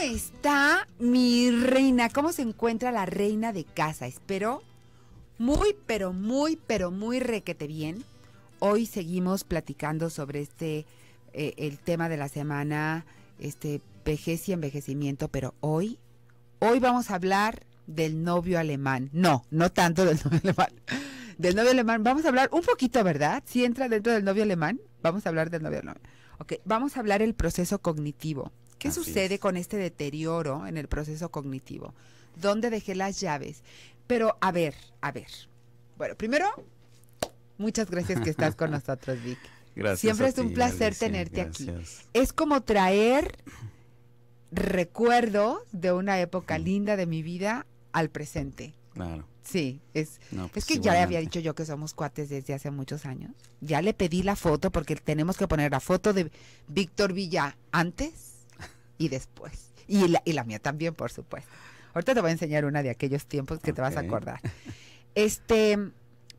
está mi reina? ¿Cómo se encuentra la reina de casa? Espero muy, pero muy, pero muy requete bien. Hoy seguimos platicando sobre este, eh, el tema de la semana, este, vejez y envejecimiento, pero hoy, hoy vamos a hablar del novio alemán. No, no tanto del novio alemán. Del novio alemán, vamos a hablar un poquito, ¿verdad? Si entra dentro del novio alemán, vamos a hablar del novio alemán. Ok, vamos a hablar el proceso cognitivo ¿Qué sucede con este deterioro en el proceso cognitivo? ¿Dónde dejé las llaves? Pero a ver, a ver. Bueno, primero, muchas gracias que estás con nosotros, Vic. Gracias. Siempre es un placer tenerte aquí. Es como traer recuerdos de una época linda de mi vida al presente. Claro. Sí, es, pues es que ya le había dicho yo que somos cuates desde hace muchos años. Ya le pedí la foto porque tenemos que poner la foto de Víctor Villa antes y después. Y la, mía también, por supuesto. Ahorita te voy a enseñar una de aquellos tiempos que te vas a acordar. Este,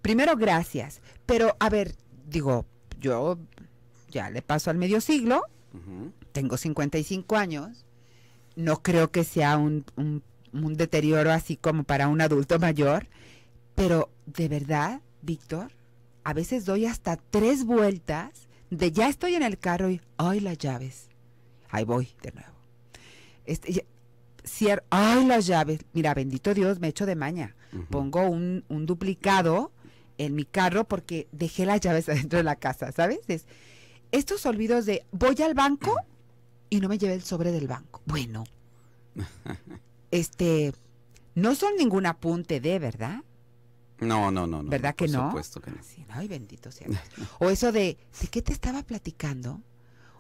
primero, gracias. Pero, a ver, digo, yo ya le paso al medio siglo, tengo 55 años, no creo que sea un, un deterioro así como para un adulto mayor, pero de verdad, Víctor, a veces doy hasta tres vueltas de ya estoy en el carro y, ay, las llaves, ahí voy de nuevo este, ay, las llaves. Mira, bendito Dios, me echo de maña. Pongo un, duplicado en mi carro porque dejé las llaves adentro de la casa, ¿sabes? estos olvidos de voy al banco y no me llevé el sobre del banco. Bueno, este, no son ningún apunte de, ¿verdad? No, no, no, no. ¿Verdad que no? Por supuesto que no. ay, bendito sea. o eso de, ¿de qué te estaba platicando?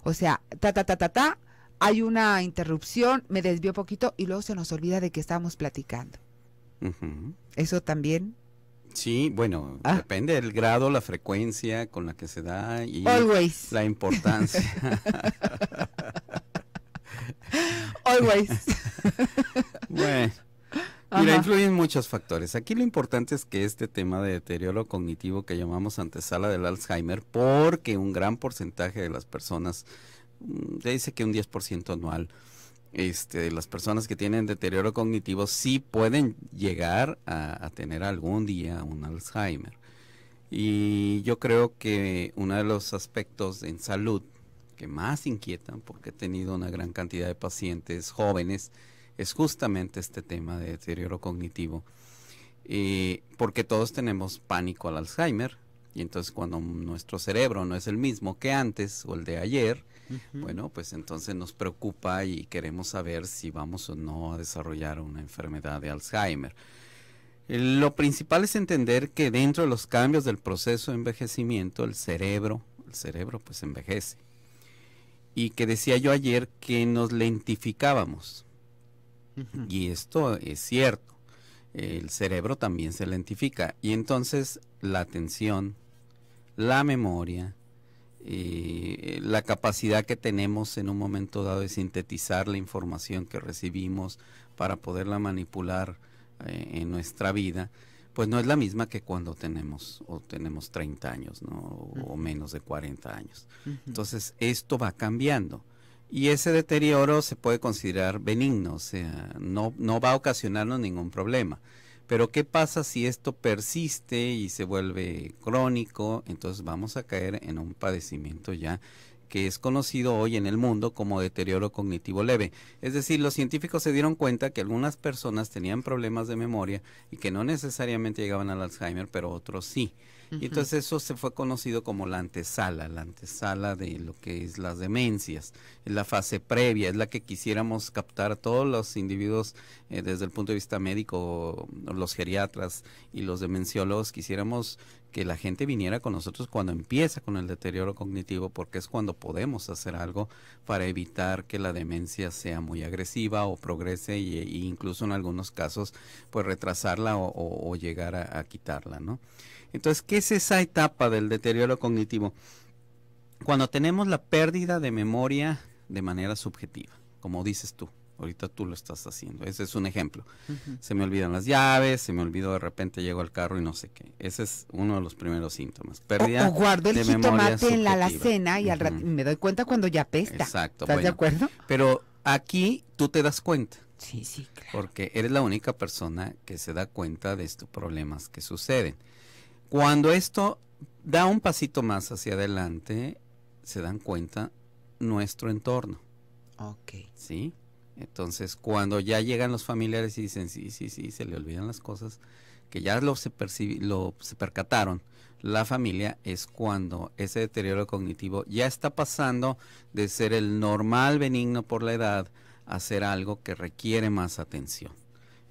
O sea, ta, ta, ta, ta, ta, hay una interrupción, me desvió poquito y luego se nos olvida de que estábamos platicando. Eso también. Sí, bueno, ah. depende del grado, la frecuencia con la que se da y la importancia. Always. bueno. Mira, influyen muchos factores. Aquí lo importante es que este tema de deterioro cognitivo que llamamos antesala del Alzheimer, porque un gran porcentaje de las personas Mm, ...ya dice que un 10% anual. Este, las personas que tienen deterioro cognitivo sí pueden llegar a, tener algún día un Alzheimer. Y yo creo que uno de los aspectos en salud que más inquietan, porque he tenido una gran cantidad de pacientes jóvenes, es justamente este tema de deterioro cognitivo. Eh, porque todos tenemos pánico al Alzheimer, y entonces cuando nuestro cerebro no es el mismo que antes o el de ayer, bueno, pues entonces nos preocupa y queremos saber si vamos o no a desarrollar una enfermedad de Alzheimer. Eh, lo principal es entender que dentro de los cambios del proceso de envejecimiento, el cerebro, el cerebro pues envejece. Y que decía yo ayer que nos lentificábamos. Y esto es cierto. El cerebro también se lentifica. Y entonces la atención, la memoria, y eh, la capacidad que tenemos en un momento dado de sintetizar la información que recibimos para poderla manipular eh, en nuestra vida, pues no es la misma que cuando tenemos o tenemos 30 años, ¿no? o, menos de 40 años. Entonces, esto va cambiando. Y ese deterioro se puede considerar benigno, o sea, no, no va a ocasionarnos ningún problema. Pero ¿qué pasa si esto persiste y se vuelve crónico? Entonces vamos a caer en un padecimiento ya que es conocido hoy en el mundo como deterioro cognitivo leve. Es decir, los científicos se dieron cuenta que algunas personas tenían problemas de memoria y que no necesariamente llegaban al Alzheimer, pero otros sí. Y entonces eso se fue conocido como la antesala, la antesala de lo que es las demencias, la fase previa, es la que quisiéramos captar a todos los individuos eh, desde el punto de vista médico, los geriatras y los demenciólogos, quisiéramos que la gente viniera con nosotros cuando empieza con el deterioro cognitivo, porque es cuando podemos hacer algo para evitar que la demencia sea muy agresiva o progrese e incluso en algunos casos pues retrasarla o, llegar a, a quitarla, ¿no? Entonces, ¿qué es esa etapa del deterioro cognitivo? Cuando tenemos la pérdida de memoria de manera subjetiva, como dices tú, Ahorita tú lo estás haciendo. Ese es un ejemplo. Se me olvidan las llaves, se me olvidó de repente llego al carro y no sé qué. Ese es uno de los primeros síntomas. Pérdida o, o guardo el en la alacena y al me doy cuenta cuando ya pesta. Exacto. ¿Estás de acuerdo? Pero aquí tú te das cuenta. Sí, sí, claro. Porque eres la única persona que se da cuenta de estos problemas que suceden. Cuando esto da un pasito más hacia adelante, se dan cuenta nuestro entorno. Ok. ¿Sí? Entonces, cuando ya llegan los familiares y dicen, sí, sí, sí, se le olvidan las cosas, que ya lo se, lo, se percataron, la familia es cuando ese deterioro cognitivo ya está pasando de ser el normal benigno por la edad a ser algo que requiere más atención.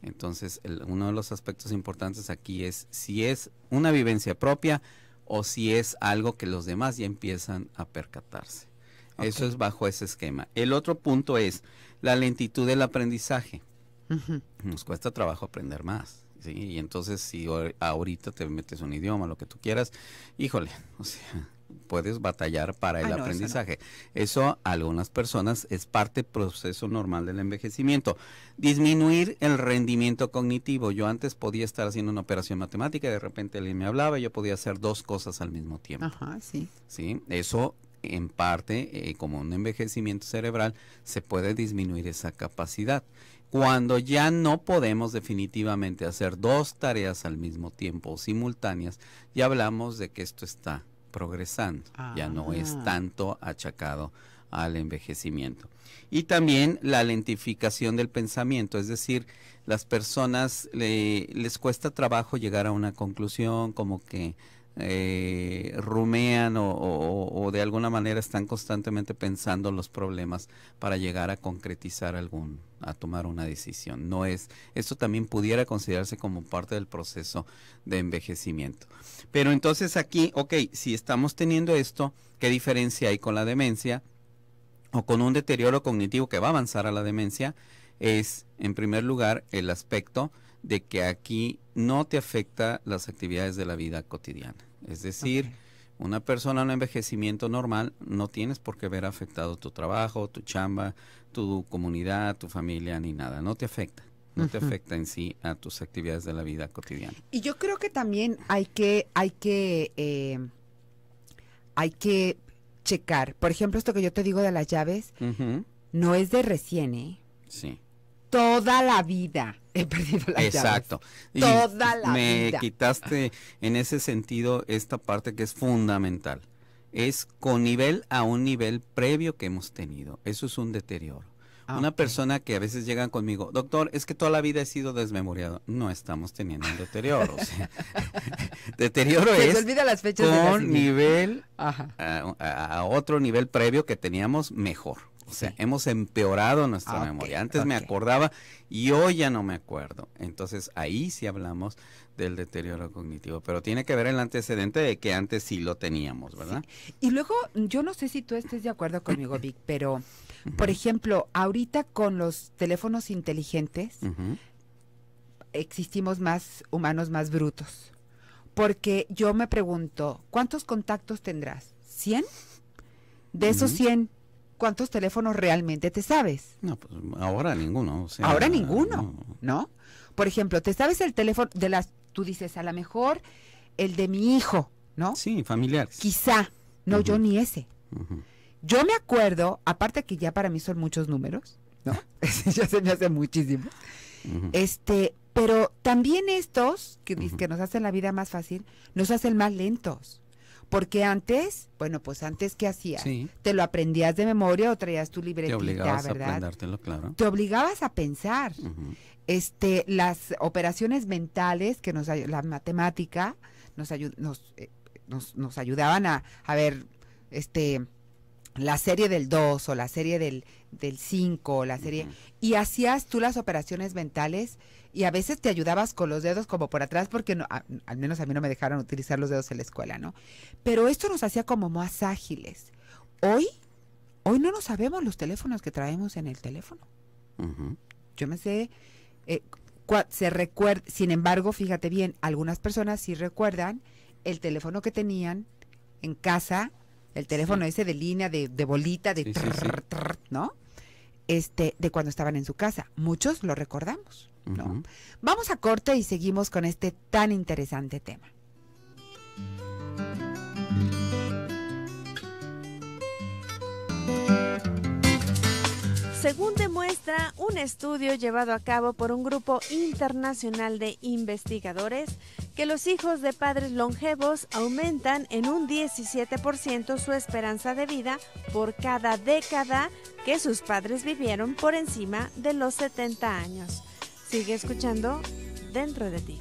Entonces, uno de los aspectos importantes aquí es si es una vivencia propia o si es algo que los demás ya empiezan a percatarse. Eso es bajo ese esquema. El otro punto es, la lentitud del aprendizaje. Nos cuesta trabajo aprender más. Y entonces si ahorita te metes un idioma, lo que tú quieras, híjole, o sea, puedes batallar para el ah, aprendizaje. Eso, algunas personas es parte proceso normal del envejecimiento. Disminuir el rendimiento cognitivo. Yo antes podía estar haciendo una operación matemática y de repente alguien me hablaba y yo podía hacer dos cosas al mismo tiempo. Ajá, sí. Sí, eso en parte, eh, como un envejecimiento cerebral, se puede disminuir esa capacidad. Cuando ya no podemos definitivamente hacer dos tareas al mismo tiempo simultáneas, ya hablamos de que esto está progresando, ya no es ah. tanto achacado al envejecimiento. Y también la lentificación del pensamiento, es decir, las personas les cuesta trabajo llegar a una conclusión, como que eh, rumean o, o, de alguna manera están constantemente pensando los problemas para llegar a concretizar algún, a tomar una decisión. No es, esto también pudiera considerarse como parte del proceso de envejecimiento. Pero entonces aquí, ok, si estamos teniendo esto, ¿qué diferencia hay con la demencia? o con un deterioro cognitivo que va a avanzar a la demencia es, en primer lugar, el aspecto de que aquí no te afecta las actividades de la vida cotidiana. Es decir, una persona en envejecimiento normal no tienes por qué ver afectado tu trabajo, tu chamba, tu comunidad, tu familia, ni nada. No te afecta. No te afecta en sí a tus actividades de la vida cotidiana. Y yo creo que también hay que, hay que, eh, hay que checar. Por ejemplo, esto que yo te digo de las llaves, no es de recién, ¿eh? Sí. Toda la vida he perdido la Exacto. me quitaste en ese sentido esta parte que es fundamental. Es con nivel a un nivel previo que hemos tenido. Eso es un deterioro. Ah, Una persona que a veces llega conmigo, doctor, es que toda la vida he sido desmemoriado. No estamos teniendo un deterioro. deterioro Se es olvida las fechas de nivel a, a otro nivel previo que teníamos mejor. O sea, hemos empeorado nuestra memoria. Antes me acordaba y hoy ya no me acuerdo. Entonces ahí sí hablamos del deterioro cognitivo, pero tiene que ver el antecedente de que antes sí lo teníamos, ¿verdad? Y luego, yo no sé si tú estés de acuerdo conmigo, Vic, pero, por ejemplo, ahorita con los teléfonos inteligentes existimos más humanos más brutos. Porque yo me pregunto, ¿cuántos contactos tendrás? ¿100? De esos cien? 100, ¿cuántos teléfonos realmente te sabes? No, pues ahora ninguno. ahora ninguno, no. Por ejemplo, ¿te sabes el teléfono de las, tú dices, a lo mejor el de mi hijo, ¿no? Sí, familiar. Quizá, no, yo ni ese. Yo me acuerdo, aparte que ya para mí son muchos números, ¿no? ya se me hace muchísimo. Este, pero también estos que nos hacen la vida más fácil, nos hacen más lentos. Porque antes, bueno, pues antes, ¿qué hacías? Te lo aprendías de memoria o traías tu libretita, Te obligabas a aprendértelo, claro. Te obligabas a pensar. Este, las operaciones mentales que nos la matemática nos eh, nos, ayudaban a, ver, este, la serie del 2 o la serie del, del 5 o la serie, y hacías tú las operaciones mentales y a veces te ayudabas con los dedos como por atrás porque no, al menos a mí no me dejaron utilizar los dedos en la escuela, ¿no? Pero esto nos hacía como más ágiles. Hoy, hoy no nos sabemos los teléfonos que traemos en el teléfono. Yo me sé, eh, se recuerda, sin embargo, fíjate bien, algunas personas sí recuerdan el teléfono que tenían en casa, el teléfono ese de línea, de, bolita, de ¿no? este, de cuando estaban en su casa. Muchos lo recordamos, Vamos a corte y seguimos con este tan interesante tema. Según demuestra un estudio llevado a cabo por un grupo internacional de investigadores, que los hijos de padres longevos aumentan en un 17% su esperanza de vida por cada década que sus padres vivieron por encima de los 70 años. Sigue escuchando dentro de ti.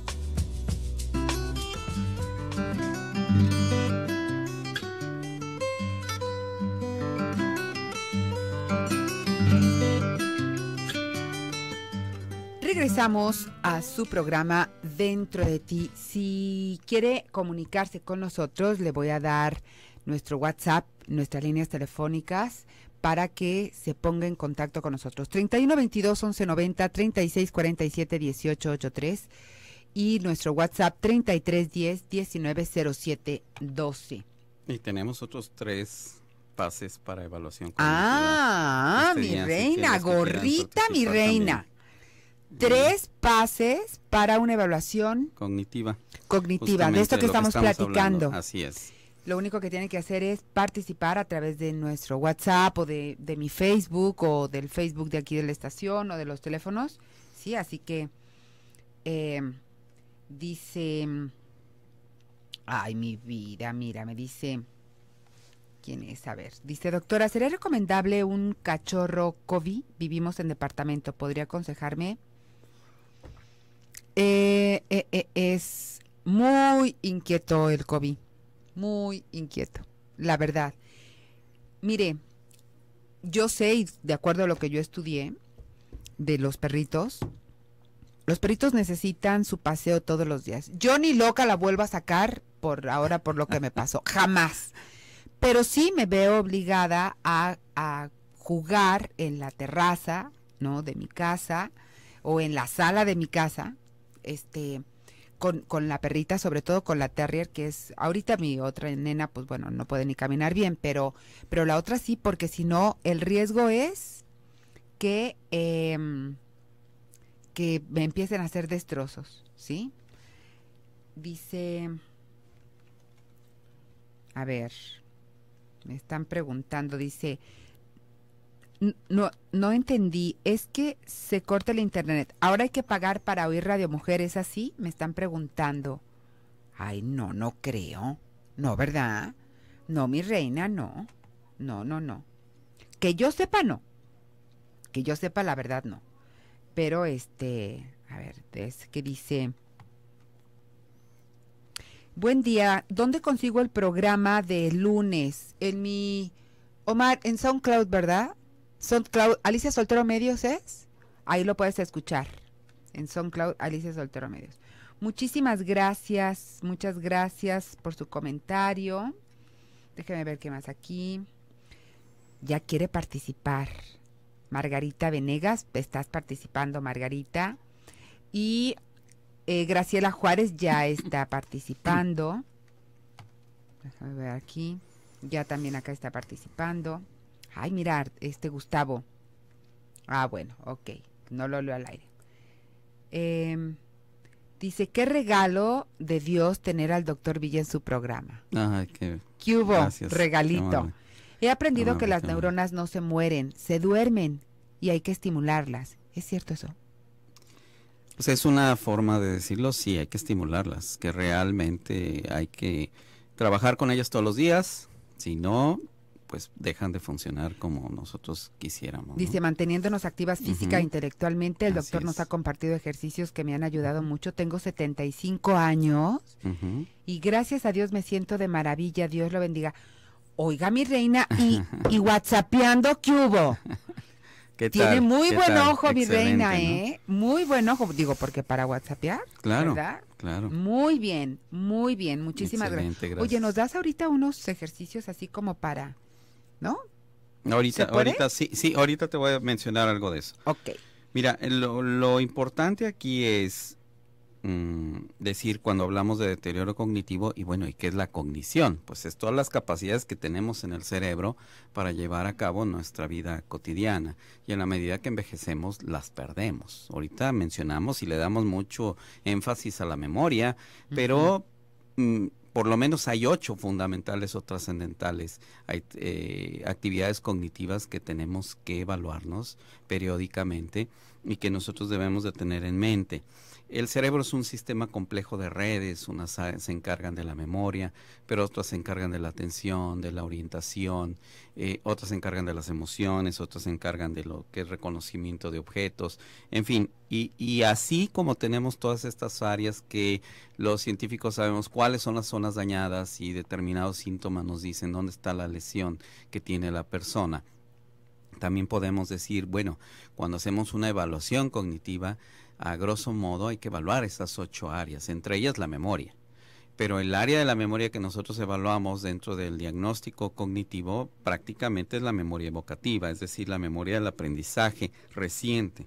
Regresamos a su programa Dentro de ti. Si quiere comunicarse con nosotros, le voy a dar nuestro WhatsApp, nuestras líneas telefónicas para que se ponga en contacto con nosotros. 31 22 11 90 36 47 18 83 y nuestro WhatsApp 33 10 19 07 12. Y tenemos otros tres pases para evaluación. Ah, mi este reina, gorrita, mi reina tres pases para una evaluación cognitiva. Cognitiva, de esto que, estamos, platicando. Así es. Lo único que tiene que hacer es participar a través de nuestro WhatsApp o de, mi Facebook o del Facebook de aquí de la estación o de los teléfonos. Sí, así que em, dice, ay mi vida, mira, me dice, ¿quién es? A ver, dice, doctora, ¿sería recomendable un cachorro COVID? Vivimos en departamento, ¿podría aconsejarme? Eh, eh, eh, es muy inquieto el COVID, muy inquieto, la verdad. Mire, yo sé, y de acuerdo a lo que yo estudié de los perritos, los perritos necesitan su paseo todos los días. Yo ni loca la vuelvo a sacar por ahora, por lo que me pasó, jamás. Pero sí me veo obligada a, a jugar en la terraza, ¿no? De mi casa o en la sala de mi casa este, con, la perrita, sobre todo con la terrier, que es ahorita mi otra nena, pues bueno, no puede ni caminar bien, pero, pero la otra sí, porque si no, el riesgo es que, em, que me empiecen a hacer destrozos, ¿sí? Dice, a ver, me están preguntando, dice, no, no entendí. Es que se corta el internet. Ahora hay que pagar para oír Radio Mujeres, así? Me están preguntando. Ay, no, no creo. No, ¿verdad? No, mi reina, no. No, no, no. Que yo sepa, no. Que yo sepa, la verdad, no. Pero este, a ver, es que dice. Buen día, ¿dónde consigo el programa de lunes? En mi. Omar, en SoundCloud, ¿verdad? Alicia Soltero Medios es. Ahí lo puedes escuchar. En SoundCloud, Alicia Soltero Medios. Muchísimas gracias, muchas gracias por su comentario. Déjeme ver qué más aquí. Ya quiere participar. Margarita Venegas, estás participando, Margarita. Y eh, Graciela Juárez ya está participando. Déjame ver aquí. Ya también acá está participando. Ay, mirar, este Gustavo. Ah, bueno, ok, no lo leo al aire. Em, dice, qué regalo de Dios tener al doctor Villa en su programa. Ajá, qué... ¿Qué hubo? Regalito. He aprendido que las neuronas no se mueren, se duermen y hay que estimularlas. ¿Es cierto eso? Pues es una forma de decirlo, sí, hay que estimularlas, que realmente hay que trabajar con ellas todos los días, si no, pues dejan de funcionar como nosotros quisiéramos. Dice, manteniéndonos activas física e intelectualmente, el doctor nos ha compartido ejercicios que me han ayudado mucho. Tengo 75 años y gracias a Dios me siento de maravilla, Dios lo bendiga. Oiga, mi reina, y, y whatsappeando, ¿qué hubo? Tiene muy buen ojo, mi reina, ¿eh? Muy buen ojo, digo, porque para whatsappear, claro, ¿verdad? Claro. Muy bien, muy bien, muchísimas gracias. Oye, ¿nos das ahorita unos ejercicios así como para ¿no? Ahorita, ahorita sí, sí, ahorita te voy a mencionar algo de eso. Ok. Mira, lo, importante aquí es mm, decir cuando hablamos de deterioro cognitivo y bueno, ¿y qué es la cognición? Pues es todas las capacidades que tenemos en el cerebro para llevar a cabo nuestra vida cotidiana y en la medida que envejecemos las perdemos. Ahorita mencionamos y le damos mucho énfasis a la memoria, pero por lo menos hay ocho fundamentales o trascendentales. Hay eh, actividades cognitivas que tenemos que evaluarnos periódicamente y que nosotros debemos de tener en mente. El cerebro es un sistema complejo de redes, unas se encargan de la memoria, pero otras se encargan de la atención, de la orientación, eh, otras se encargan de las emociones, otras se encargan de lo que es reconocimiento de objetos, en fin, y así como tenemos todas estas áreas que los científicos sabemos cuáles son las zonas dañadas y determinados síntomas nos dicen dónde está la lesión que tiene la persona. También podemos decir, bueno, cuando hacemos una evaluación cognitiva, a grosso modo hay que evaluar esas ocho áreas, entre ellas la memoria. Pero el área de la memoria que nosotros evaluamos dentro del diagnóstico cognitivo prácticamente es la memoria evocativa, es decir, la memoria del aprendizaje reciente.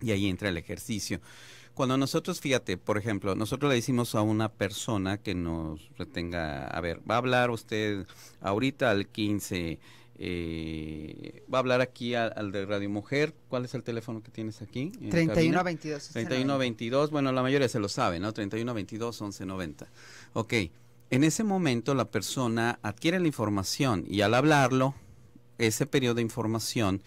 Y ahí entra el ejercicio. Cuando nosotros, fíjate, por ejemplo, nosotros le decimos a una persona que nos retenga, a ver, va a hablar usted ahorita al 15 eh, va a hablar aquí al, de Radio Mujer. ¿Cuál es el teléfono que tienes aquí? 3122. 3122. Bueno, la mayoría se lo sabe, ¿no? 3122 1190. Ok. En ese momento la persona adquiere la información y al hablarlo, ese periodo de información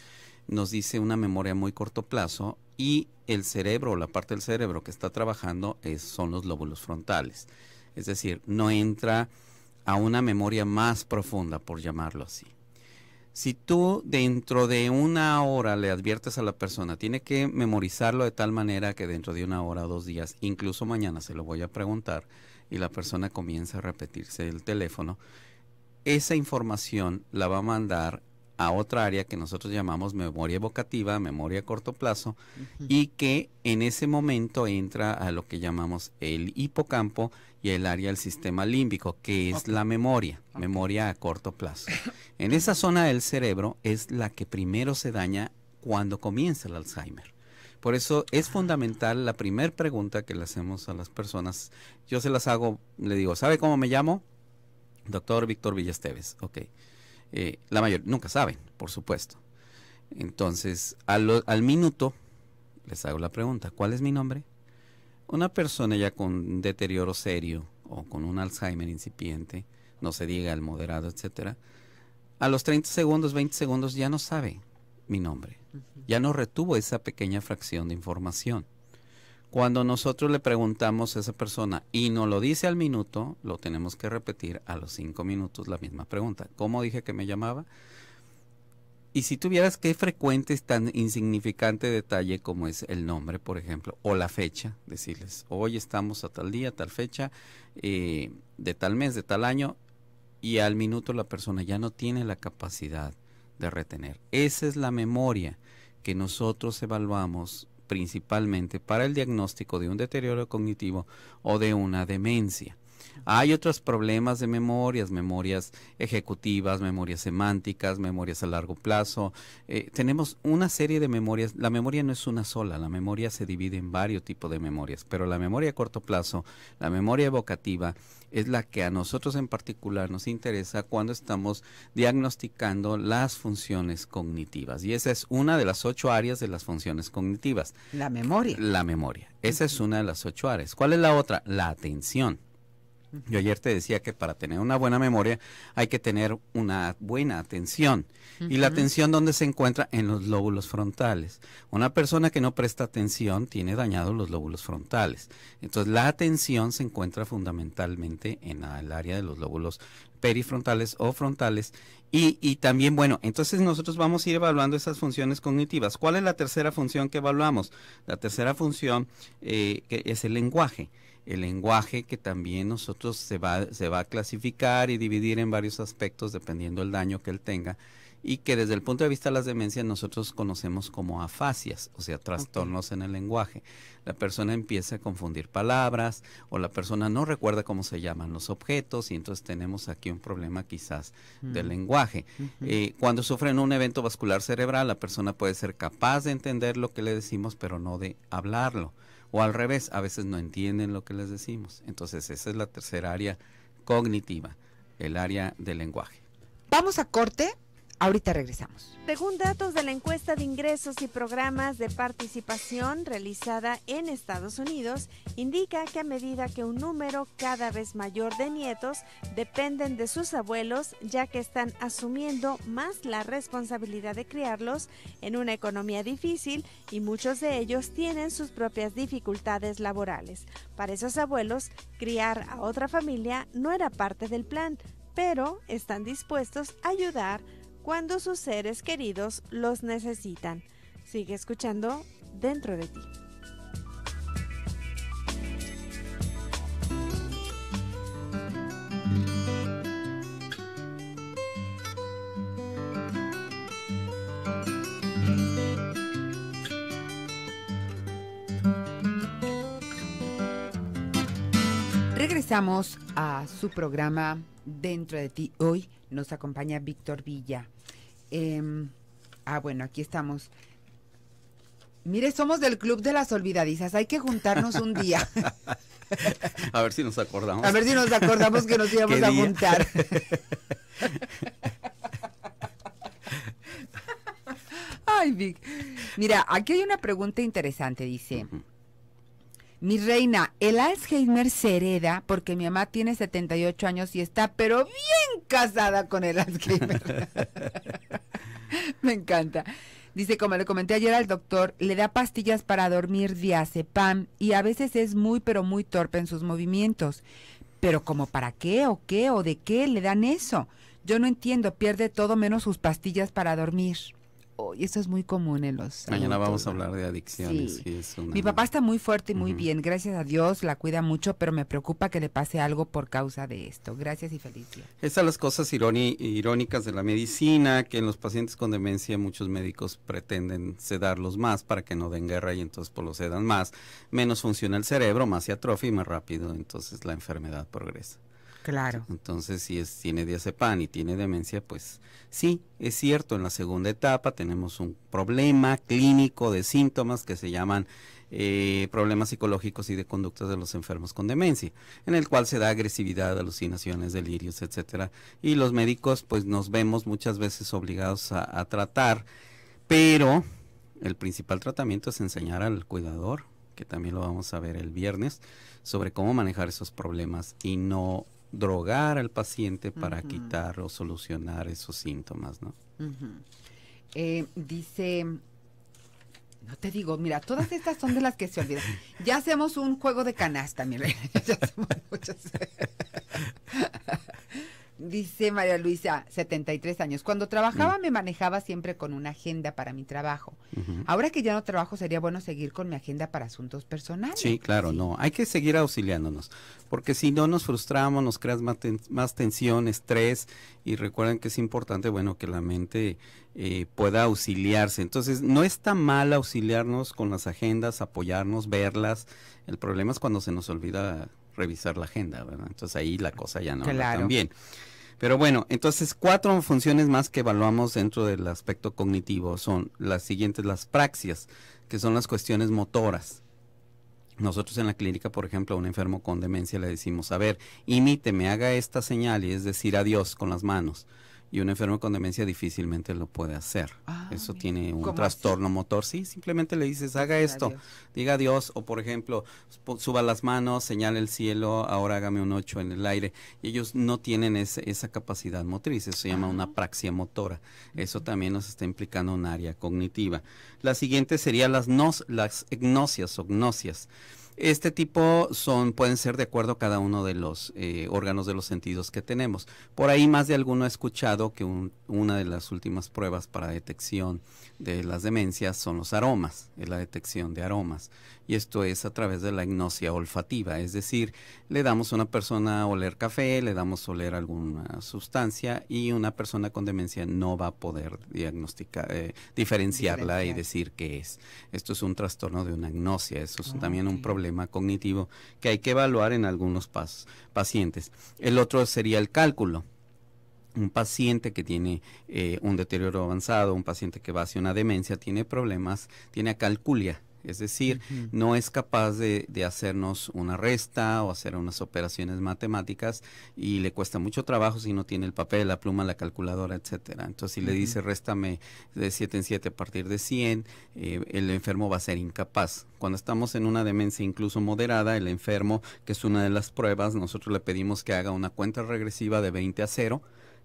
nos dice una memoria muy corto plazo y el cerebro, la parte del cerebro que está trabajando son los lóbulos frontales. Es decir, no entra a una memoria más profunda, por llamarlo así. Si tú dentro de una hora le adviertes a la persona, tiene que memorizarlo de tal manera que dentro de una hora o dos días, incluso mañana se lo voy a preguntar y la persona comienza a repetirse el teléfono, esa información la va a mandar a otra área que nosotros llamamos memoria evocativa, memoria a corto plazo, y que en ese momento entra a lo que llamamos el hipocampo y el área del sistema límbico, que es la memoria, memoria a corto plazo. en esa zona del cerebro es la que primero se daña cuando comienza el Alzheimer. Por eso es ah. fundamental la primera pregunta que le hacemos a las personas. Yo se las hago, le digo, ¿sabe cómo me llamo? Doctor Víctor Villastevez. Ok. Eh, la mayor, nunca saben, por supuesto. Entonces, al, minuto, les hago la pregunta, ¿cuál es mi nombre? Una persona ya con deterioro serio o con un Alzheimer incipiente, no se diga el moderado, etcétera, a los 30 segundos, 20 segundos ya no sabe mi nombre. Ya no retuvo esa pequeña fracción de información. Cuando nosotros le preguntamos a esa persona y no lo dice al minuto, lo tenemos que repetir a los cinco minutos la misma pregunta. ¿Cómo dije que me llamaba? Y si tuvieras que frecuente tan insignificante detalle como es el nombre, por ejemplo, o la fecha, decirles, hoy estamos a tal día, tal fecha, eh, de tal mes, de tal año, y al minuto la persona ya no tiene la capacidad de retener. Esa es la memoria que nosotros evaluamos principalmente para el diagnóstico de un deterioro cognitivo o de una demencia. Hay otros problemas de memorias, memorias ejecutivas, memorias semánticas, memorias a largo plazo. Eh, tenemos una serie de memorias. La memoria no es una sola, la memoria se divide en varios tipos de memorias, pero la memoria a corto plazo, la memoria evocativa, es la que a nosotros en particular nos interesa cuando estamos diagnosticando las funciones cognitivas. Y esa es una de las ocho áreas de las funciones cognitivas. La memoria. La memoria. Esa es una de las ocho áreas. ¿Cuál es la otra? La atención. Yo ayer te decía que para tener una buena memoria hay que tener una buena atención. ¿Y la atención dónde se encuentra? En los lóbulos frontales. Una persona que no presta atención tiene dañados los lóbulos frontales. Entonces la atención se encuentra fundamentalmente en el área de los lóbulos perifrontales o frontales. Y, también, bueno, entonces nosotros vamos a ir evaluando esas funciones cognitivas. ¿Cuál es la tercera función que evaluamos? La tercera función eh, que es el lenguaje el lenguaje que también nosotros se va, se va a clasificar y dividir en varios aspectos dependiendo el daño que él tenga y que desde el punto de vista de las demencias nosotros conocemos como afasias, o sea, trastornos en el lenguaje. La persona empieza a confundir palabras o la persona no recuerda cómo se llaman los objetos y entonces tenemos aquí un problema quizás del mm. lenguaje. Eh, cuando sufren un evento vascular cerebral, la persona puede ser capaz de entender lo que le decimos pero no de hablarlo o al revés, a veces no entienden lo que les decimos. Entonces, esa es la tercera área cognitiva, el área del lenguaje. Vamos a corte Ahorita regresamos. Según datos de la encuesta de ingresos y programas de participación realizada en Estados Unidos, indica que a medida que un número cada vez mayor de nietos dependen de sus abuelos, ya que están asumiendo más la responsabilidad de criarlos en una economía difícil y muchos de ellos tienen sus propias dificultades laborales. Para esos abuelos, criar a otra familia no era parte del plan, pero están dispuestos a ayudar cuando sus seres queridos los necesitan. Sigue escuchando dentro de ti. Estamos a su programa Dentro de ti. Hoy nos acompaña Víctor Villa. Em, ah, bueno, aquí estamos. Mire, somos del Club de las Olvidadizas. Hay que juntarnos un día. a ver si nos acordamos. A ver si nos acordamos que nos íbamos a juntar. Ay, Vic. Mira, aquí hay una pregunta interesante. Dice, mi reina, el Alzheimer se hereda porque mi mamá tiene 78 años y está pero bien casada con el Alzheimer. Me encanta. Dice, como le comenté ayer al doctor, le da pastillas para dormir diazepam y a veces es muy pero muy torpe en sus movimientos. Pero como para qué o qué o de qué le dan eso? Yo no entiendo, pierde todo menos sus pastillas para dormir. Oh, y esto es muy común en los... Mañana vamos a hablar de adicciones. Mi papá está muy fuerte y muy bien, gracias a Dios, la cuida mucho, pero me preocupa que le pase algo por causa de esto. Gracias y feliz día. Estas las cosas irónicas de la medicina, que en los pacientes con demencia muchos médicos pretenden sedarlos más para que no den guerra y entonces por pues, lo sedan más. Menos funciona el cerebro, más se atrofia y más rápido, entonces la enfermedad progresa. Claro. Entonces, si es, tiene diazepam y tiene demencia, pues sí, es cierto, en la segunda etapa tenemos un problema clínico de síntomas que se llaman eh, problemas psicológicos y de conductas de los enfermos con demencia, en el cual se da agresividad, alucinaciones, delirios, etcétera. Y los médicos, pues nos vemos muchas veces obligados a tratar, pero el principal tratamiento es enseñar al cuidador que también lo vamos a ver el viernes, sobre cómo manejar esos problemas y no drogar al paciente para quitar o solucionar esos síntomas, ¿no? Eh, dice, no te digo, mira, todas estas son de las que se olvidan. Ya hacemos un juego de canasta, mi Ya hacemos muchas. Dice María Luisa, 73 años. Cuando trabajaba mm. me manejaba siempre con una agenda para mi trabajo. Ahora que ya no trabajo, sería bueno seguir con mi agenda para asuntos personales. Sí, claro, no. Hay que seguir auxiliándonos, porque si no nos frustramos, nos creas más, más tensión, estrés, y recuerden que es importante, bueno, que la mente eh, pueda auxiliarse. Entonces, no está mal auxiliarnos con las agendas, apoyarnos, verlas. El problema es cuando se nos olvida revisar la agenda, ¿verdad? Entonces ahí la cosa ya no va tan bien. Pero bueno, entonces cuatro funciones más que evaluamos dentro del aspecto cognitivo son las siguientes, las praxias, que son las cuestiones motoras. Nosotros en la clínica, por ejemplo, a un enfermo con demencia le decimos, a ver, imíteme, haga esta señal y es decir adiós con las manos y un enfermo con demencia difícilmente lo puede hacer. Ah, eso tiene un trastorno motor. Sí, simplemente le dices, haga esto, diga adiós, o por ejemplo, suba las manos, señale el cielo, ahora hágame un ocho en el aire. Y ellos no tienen esa capacidad motriz. Eso se llama una ah. praxia motora. Eso también nos está implicando un área cognitiva. La siguiente sería las, nos, las gnosias o gnosias. Este tipo son, pueden ser de acuerdo a cada uno de los eh, órganos de los sentidos que tenemos. Por ahí más de alguno ha escuchado que una de las últimas pruebas para detección de las demencias son los aromas, es la detección de aromas. Y esto es a través de la agnosia olfativa, es decir, le damos a una persona a oler café, le damos oler alguna sustancia y una persona con demencia no va a poder diagnosticar, eh, diferenciarla y decir qué es. Esto es un trastorno de una agnosia, eso es ah, también un problema cognitivo que hay que evaluar en algunos pacientes. El otro sería el cálculo un paciente que tiene eh, un deterioro avanzado, un paciente que va hacia una demencia, tiene problemas, tiene calculia es decir, no es capaz de, de, hacernos una resta o hacer unas operaciones matemáticas y le cuesta mucho trabajo si no tiene el papel, la pluma, la calculadora, etcétera. Entonces, si le dice réstame de 7 en 7 a partir de 100, eh, el enfermo va a ser incapaz. Cuando estamos en una demencia incluso moderada, el enfermo, que es una de las pruebas, nosotros le pedimos que haga una cuenta regresiva de 20 a 0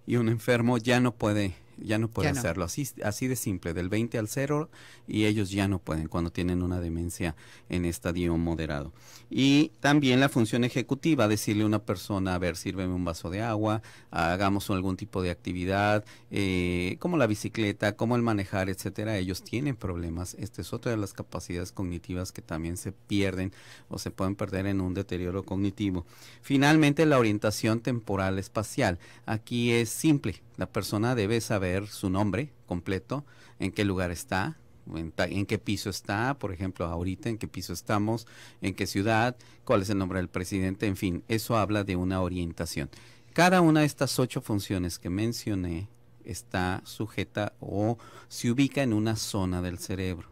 y un enfermo ya no puede ya no pueden hacerlo. Así, así de simple, del 20 al 0 y ellos ya no pueden cuando tienen una demencia en estadio moderado. Y también la función ejecutiva, decirle a una persona, a ver, sírveme un vaso de agua, hagamos algún tipo de actividad, eh, como la bicicleta, como el manejar, etcétera. Ellos tienen problemas. Esta es otra de las capacidades cognitivas que también se pierden o se pueden perder en un deterioro cognitivo. Finalmente, la orientación temporal espacial. Aquí es simple. La persona debe saber su nombre completo, en qué lugar está, en, qué piso está, por ejemplo, ahorita, en qué piso estamos, en qué ciudad, cuál es el nombre del presidente, en fin, eso habla de una orientación. Cada una de estas ocho funciones que mencioné está sujeta o se ubica en una zona del cerebro.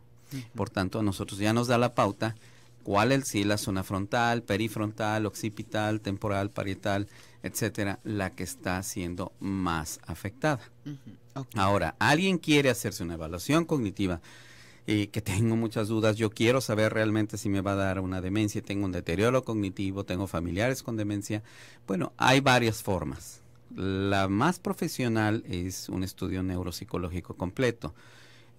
Por tanto, a nosotros ya nos da la pauta cuál es si la zona frontal, perifrontal, occipital, temporal, parietal, etcétera, la que está siendo más afectada. Ahora, alguien quiere hacerse una evaluación cognitiva y eh, que tengo muchas dudas, yo quiero saber realmente si me va a dar una demencia, tengo un deterioro cognitivo, tengo familiares con demencia. Bueno, hay varias formas. La más profesional es un estudio neuropsicológico completo.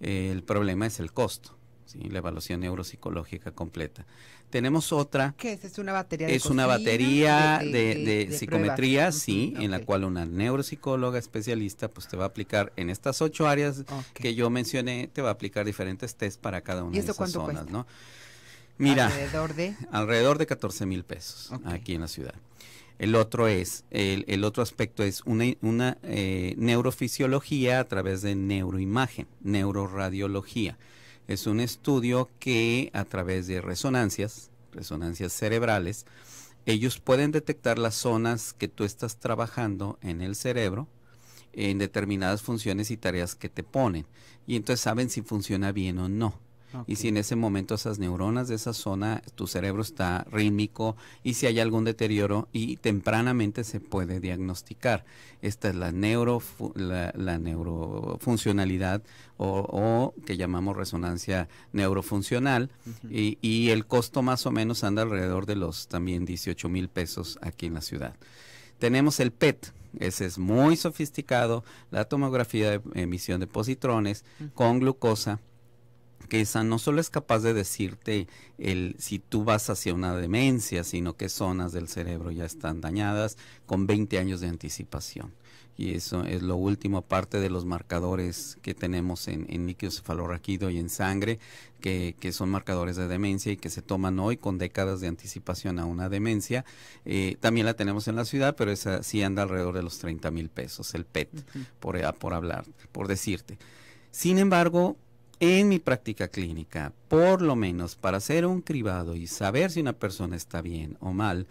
El problema es el costo la evaluación neuropsicológica completa. Tenemos otra. ¿Qué es? una batería de Es una batería de, psicometría, sí, en la cual una neuropsicóloga especialista pues te va a aplicar en estas ocho áreas que yo mencioné, te va a aplicar diferentes test para cada una de esas zonas, ¿no? Mira, alrededor de, 14 mil pesos aquí en la ciudad. El otro es, el, otro aspecto es una, eh, neurofisiología a través de neuroimagen, neuroradiología es un estudio que a través de resonancias, resonancias cerebrales, ellos pueden detectar las zonas que tú estás trabajando en el cerebro en determinadas funciones y tareas que te ponen. Y entonces saben si funciona bien o no. Y si en ese momento esas neuronas de esa zona, tu cerebro está rítmico y si hay algún deterioro y tempranamente se puede diagnosticar. Esta es la, neurofuncionalidad o, que llamamos resonancia neurofuncional y, el costo más o menos anda alrededor de los también 18 mil pesos aquí en la ciudad. Tenemos el PET, ese es muy sofisticado, la tomografía de emisión de positrones con glucosa que esa no solo es capaz de decirte el, si tú vas hacia una demencia, sino qué zonas del cerebro ya están dañadas con 20 años de anticipación. Y eso es lo último, aparte de los marcadores que tenemos en, en líquido cefalorraquido y en sangre, que, son marcadores de demencia y que se toman hoy con décadas de anticipación a una demencia. Eh, también la tenemos en la ciudad, pero esa sí anda alrededor de los 30 mil pesos, el PET, por, ah, por hablar, por decirte. Sin embargo, en mi práctica clínica, por lo menos para hacer un cribado y saber si una persona está bien o mal,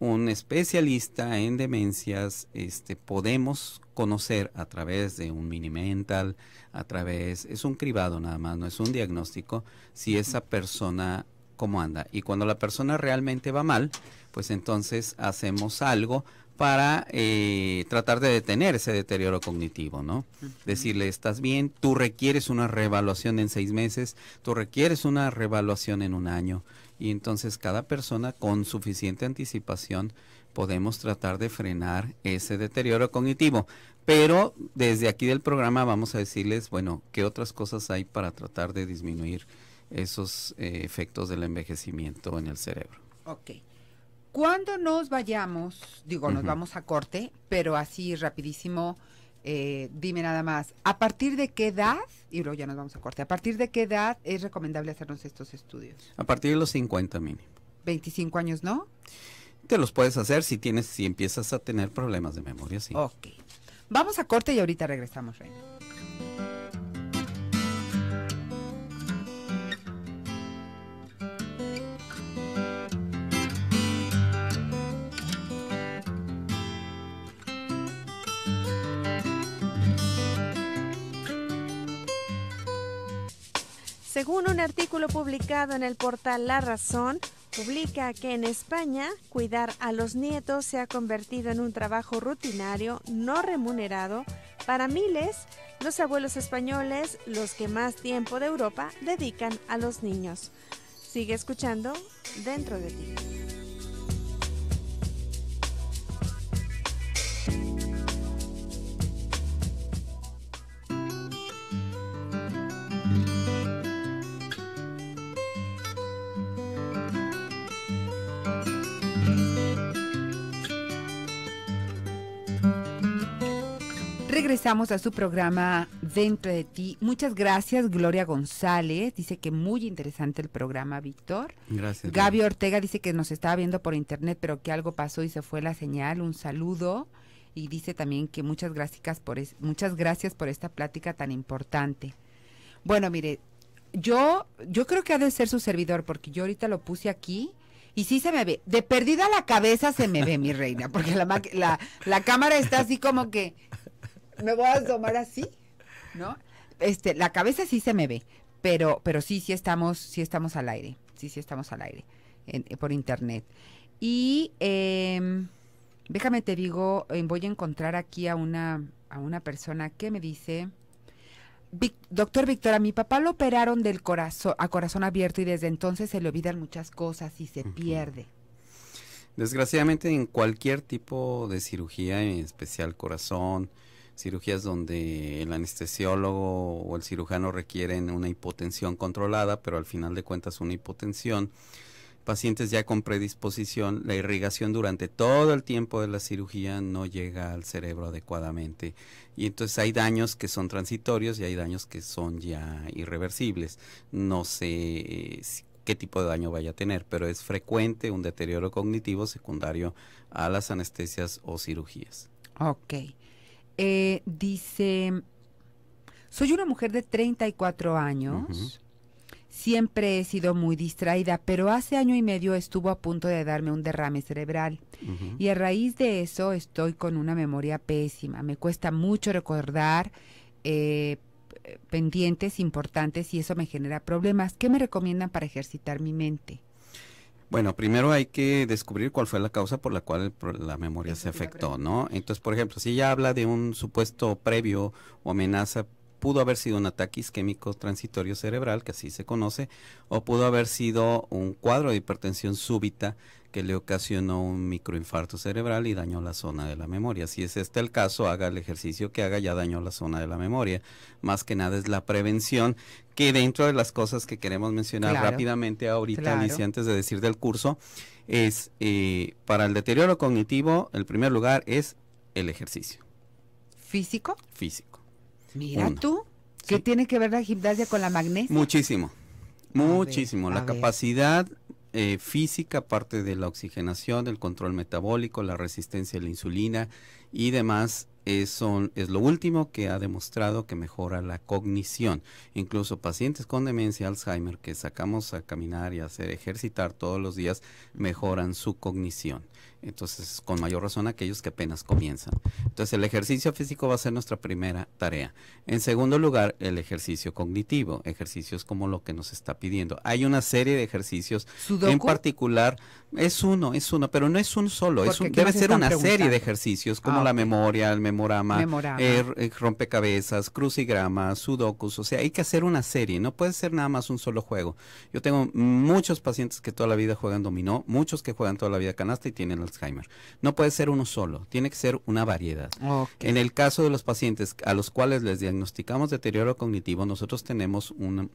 un especialista en demencias este, podemos conocer a través de un mini mental, a través, es un cribado nada más, no es un diagnóstico, si esa persona cómo anda. Y cuando la persona realmente va mal, pues entonces hacemos algo para eh, tratar de detener ese deterioro cognitivo, ¿no? Decirle, estás bien, tú requieres una reevaluación en seis meses, tú requieres una reevaluación en un año. Y entonces cada persona con suficiente anticipación podemos tratar de frenar ese deterioro cognitivo. Pero desde aquí del programa vamos a decirles, bueno, qué otras cosas hay para tratar de disminuir esos eh, efectos del envejecimiento en el cerebro. Okay. Cuando nos vayamos, digo, nos vamos a corte, pero así rapidísimo, eh, dime nada más, ¿a partir de qué edad, y luego ya nos vamos a corte, ¿a partir de qué edad es recomendable hacernos estos estudios? A partir de los 50 mínimo. 25 años, ¿no? Te los puedes hacer si tienes, si empiezas a tener problemas de memoria, sí. Ok. Vamos a corte y ahorita regresamos, Reina. Según un artículo publicado en el portal La Razón, publica que en España cuidar a los nietos se ha convertido en un trabajo rutinario, no remunerado, para miles, los abuelos españoles, los que más tiempo de Europa dedican a los niños. Sigue escuchando dentro de ti. regresamos a su programa Dentro de ti. Muchas gracias, Gloria González. Dice que muy interesante el programa, Víctor. Gracias. Gaby Ortega dice que nos estaba viendo por internet, pero que algo pasó y se fue la señal. Un saludo. Y dice también que muchas gracias por, muchas gracias por esta plática tan importante. Bueno, mire, yo, yo creo que ha de ser su servidor, porque yo ahorita lo puse aquí. Y sí se me ve. De perdida la cabeza se me ve, mi reina, porque la, la, la cámara está así como que me voy a asomar así, ¿no? Este, la cabeza sí se me ve, pero, pero sí, sí estamos, sí estamos al aire, sí, sí estamos al aire por internet. Y em, déjame te digo, em, voy a encontrar aquí a una, a una persona que me dice. doctor Víctor, a mi papá lo operaron del corazón a corazón abierto y desde entonces se le olvidan muchas cosas y se pierde. Desgraciadamente en cualquier tipo de cirugía, en especial corazón, cirugías donde el anestesiólogo o el cirujano requieren una hipotensión controlada, pero al final de cuentas una hipotensión. Pacientes ya con predisposición, la irrigación durante todo el tiempo de la cirugía no llega al cerebro adecuadamente. Y entonces hay daños que son transitorios y hay daños que son ya irreversibles. No sé eh, qué tipo de daño vaya a tener, pero es frecuente un deterioro cognitivo secundario a las anestesias o cirugías. Ok. Eh, dice, soy una mujer de 34 años. Siempre he sido muy distraída, pero hace año y medio estuvo a punto de darme un derrame cerebral. Y a raíz de eso estoy con una memoria pésima. Me cuesta mucho recordar eh, eh, pendientes importantes y eso me genera problemas. ¿Qué me recomiendan para ejercitar mi mente? Bueno, primero hay que descubrir cuál fue la causa por la cual la memoria se afectó, ¿no? Entonces, por ejemplo, si ya habla de un supuesto previo o amenaza, pudo haber sido un ataque isquémico transitorio cerebral, que así se conoce, o pudo haber sido un cuadro de hipertensión súbita que le ocasionó un microinfarto cerebral y dañó la zona de la memoria. Si es este el caso, haga el ejercicio que haga, ya dañó la zona de la memoria. Más que nada es la prevención que dentro de las cosas que queremos mencionar rápidamente ahorita, Alicia, antes de decir del curso, es eh, para el deterioro cognitivo, el primer lugar es el ejercicio. ¿Físico? Físico. Mira tú, ¿qué tiene que ver la gimnasia con la magnesia? Muchísimo, muchísimo. la capacidad eh, física, parte de la oxigenación, el control metabólico, la resistencia a la insulina y demás es, es lo último que ha demostrado que mejora la cognición. Incluso pacientes con demencia Alzheimer que sacamos a caminar y a hacer ejercitar todos los días mejoran su cognición. Entonces, con mayor razón aquellos que apenas comienzan. Entonces, el ejercicio físico va a ser nuestra primera tarea. En segundo lugar, el ejercicio cognitivo, ejercicios como lo que nos está pidiendo. Hay una serie de ejercicios, en particular es uno, es uno, pero no es un solo, es debe ser una serie de ejercicios como ah, la memoria, el memorama, eh, eh, rompecabezas, crucigrama, sudokus, o sea, hay que hacer una serie, no puede ser nada más un solo juego. Yo tengo muchos pacientes que toda la vida juegan dominó, muchos que juegan toda la vida canasta y tienen Alzheimer. No puede ser uno solo, tiene que ser una variedad. En el caso de los pacientes a los cuales les diagnosticamos deterioro cognitivo, nosotros tenemos un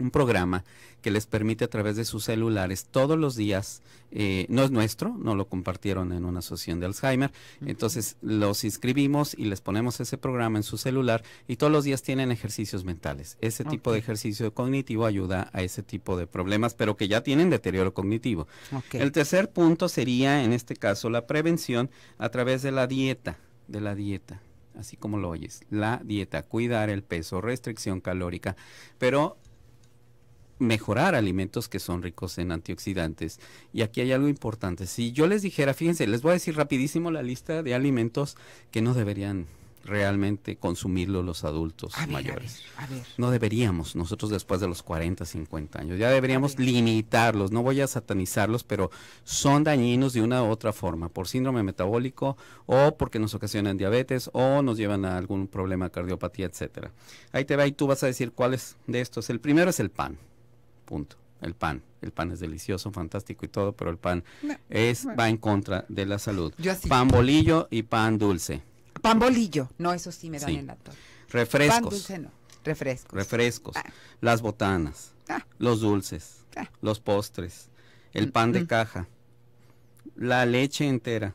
un programa que les permite a través de sus celulares todos los días, eh, no es nuestro, no lo compartieron en una asociación de Alzheimer, entonces los inscribimos y les ponemos ese programa en su celular y todos los días tienen ejercicios mentales. Ese tipo de ejercicio cognitivo ayuda a ese tipo de problemas, pero que ya tienen deterioro cognitivo. El tercer punto sería, en este caso, la prevención a través de la dieta, de la dieta así como lo oyes, la dieta, cuidar el peso, restricción calórica, pero mejorar alimentos que son ricos en antioxidantes. Y aquí hay algo importante. Si yo les dijera, fíjense, les voy a decir rapidísimo la lista de alimentos que no deberían realmente consumirlo los adultos mayores. A ver, No deberíamos, nosotros después de los 40, 50 años, ya deberíamos limitarlos, no voy a satanizarlos, pero son dañinos de una u otra forma, por síndrome metabólico o porque nos ocasionan diabetes o nos llevan a algún problema de cardiopatía, etcétera. Ahí te va y tú vas a decir cuáles de estos. El primero es el pan punto. El pan. El pan es delicioso, fantástico y todo, pero el pan es va en contra de la salud. Pan bolillo y pan dulce. Pan bolillo, no, eso sí me dan en la torre. Refrescos. Pan dulce no, refrescos. Refrescos. Ah. Las botanas, ah. los dulces, ah. los postres, el mm, pan de mm. caja, la leche entera,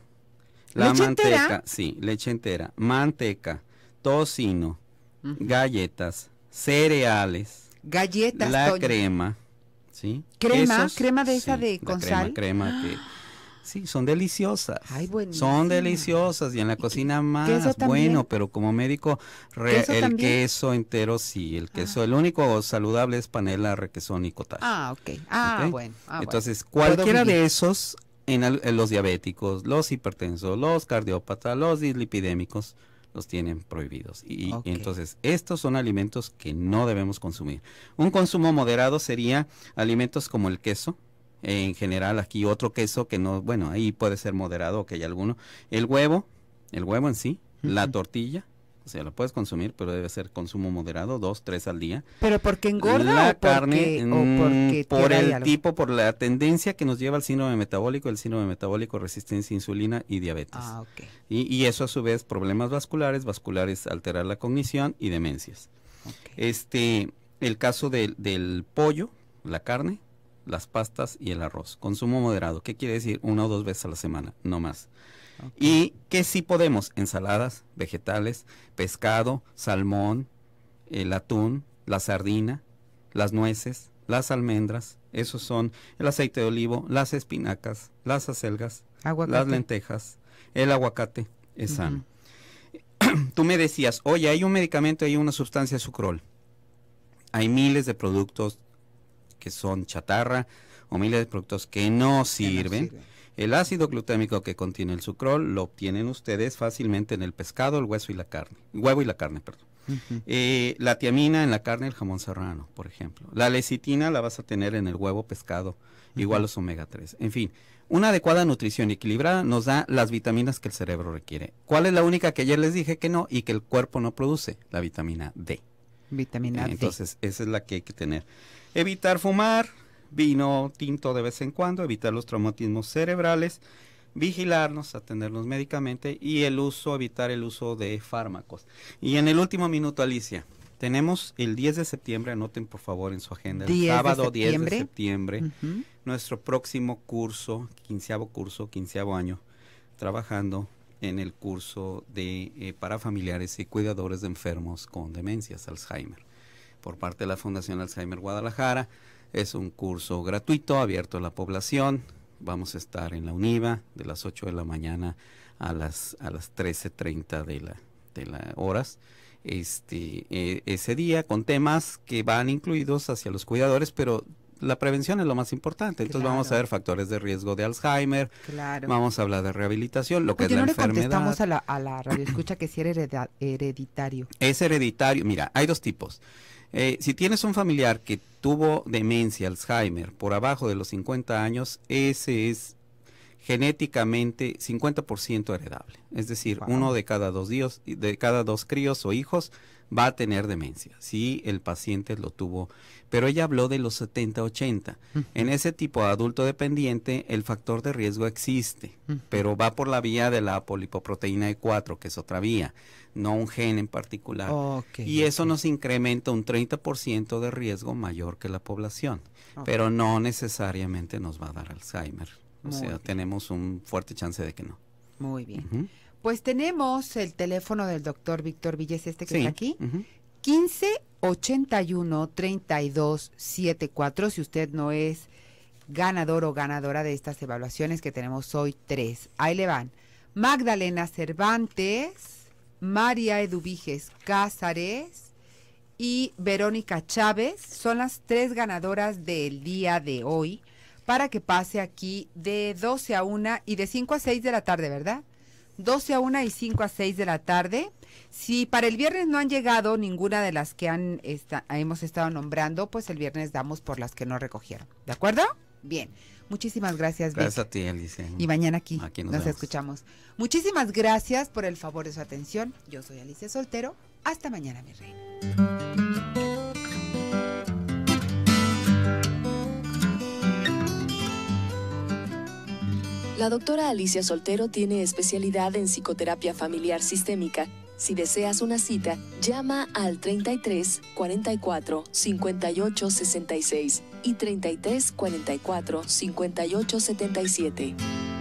la manteca, sí, leche entera, manteca, tocino, galletas, cereales, galletas, la crema ¿sí? Crema, crema de esa de con crema, que, sí, son deliciosas. son deliciosas y en la cocina más bueno, pero como médico el queso entero sí, el ah. queso el único saludable es panela, requesón y cottage. Ah, ok. Ah, ah bueno. Entonces, cualquiera de esos en, los diabéticos, los hipertensos, los cardiópatas, los dislipidémicos, los tienen prohibidos. Y, entonces, estos son alimentos que no debemos consumir. Un consumo moderado sería alimentos como el queso. En general, aquí otro queso que no, bueno, ahí puede ser moderado, que hay alguno. El huevo, el huevo en sí, la tortilla, o sea, la puedes consumir, pero debe ser consumo moderado, dos, tres al día. ¿Pero porque engorda la carne, mm, por el tipo, por la tendencia que nos lleva al síndrome metabólico, el síndrome metabólico, resistencia a insulina y diabetes. Ah, okay. y, eso a su vez, problemas vasculares, vasculares alterar la cognición y demencias. Este, el caso del pollo, la carne, las pastas y el arroz. Consumo moderado, ¿qué quiere decir? Una o dos veces a la semana, no más. Y que sí podemos, ensaladas, vegetales, pescado, salmón, el atún, la sardina, las nueces, las almendras, esos son el aceite de olivo, las espinacas, las acelgas, las lentejas, el aguacate es sano. Tú me decías, oye, hay un medicamento, hay una sustancia sucrol. Hay miles de productos que son chatarra o miles de productos Que no sirven. El ácido glutámico que contiene el sucrol lo obtienen ustedes fácilmente en el pescado, el hueso y la carne, huevo y la carne, perdón. Eh, la tiamina en la carne, el jamón serrano, por ejemplo. La lecitina la vas a tener en el huevo, pescado, igual los omega 3. En fin, una adecuada nutrición equilibrada nos da las vitaminas que el cerebro requiere. ¿Cuál es la única que ayer les dije que no y que el cuerpo no produce? La vitamina D. Vitamina D. Entonces, esa es la que hay que tener. Evitar fumar, vino tinto de vez en cuando, evitar los traumatismos cerebrales, vigilarnos, atendernos médicamente y el uso, evitar el uso de fármacos. Y en el último minuto, Alicia, tenemos el 10 de septiembre, anoten por favor en su agenda, el sábado 10 de septiembre, nuestro próximo curso, quinceavo curso, quinceavo año, trabajando en el curso de eh, para familiares y cuidadores de enfermos con demencias, Alzheimer, por parte de la Fundación Alzheimer Guadalajara es un curso gratuito, abierto a la población. Vamos a estar en la UNIVA de las 8 de la mañana a las, a las 13.30 de la, de horas. Este, eh, ese día con temas que van incluidos hacia los cuidadores, pero la prevención es lo más importante. Entonces vamos a ver factores de riesgo de Alzheimer. Claro. Vamos a hablar de rehabilitación, lo que es la no enfermedad. Le a la, radio escucha que si era hereditario. Es hereditario. Mira, hay dos tipos. Eh, si tienes un familiar que tuvo demencia, Alzheimer, por abajo de los 50 años, ese es genéticamente 50% heredable. Es decir, uno de cada dos dios, de cada dos críos o hijos va a tener demencia, si el paciente lo tuvo. Pero ella habló de los 70-80. En ese tipo de adulto dependiente, el factor de riesgo existe, pero va por la vía de la polipoproteína E4, que es otra vía, no un gen en particular. y eso nos incrementa un 30% de riesgo mayor que la población, pero no necesariamente nos va a dar Alzheimer. O sea, tenemos un fuerte chance de que no. Muy bien. Pues tenemos el teléfono del doctor Víctor Villés, este que está aquí, uh 15 81 32 si usted no es ganador o ganadora de estas evaluaciones que tenemos hoy tres. Ahí le van. Magdalena Cervantes, María Eduviges Cázares y Verónica Chávez son las tres ganadoras del día de hoy para que pase aquí de 12 a 1 y de 5 a 6 de la tarde, ¿verdad? 12 a 1 y 5 a 6 de la tarde. Si para el viernes no han llegado ninguna de las que han hemos estado nombrando, pues el viernes damos por las que no recogieron. ¿De acuerdo? Bien. Muchísimas gracias. Gracias a ti, Alicia. Y mañana aquí, nos escuchamos. Muchísimas gracias por el favor de su atención. Yo soy Alicia Soltero. Hasta mañana, mi reina. La doctora Alicia Soltero tiene especialidad en psicoterapia familiar sistémica. Si deseas una cita, llama al 33 44 58 66 y 33 44 58 77.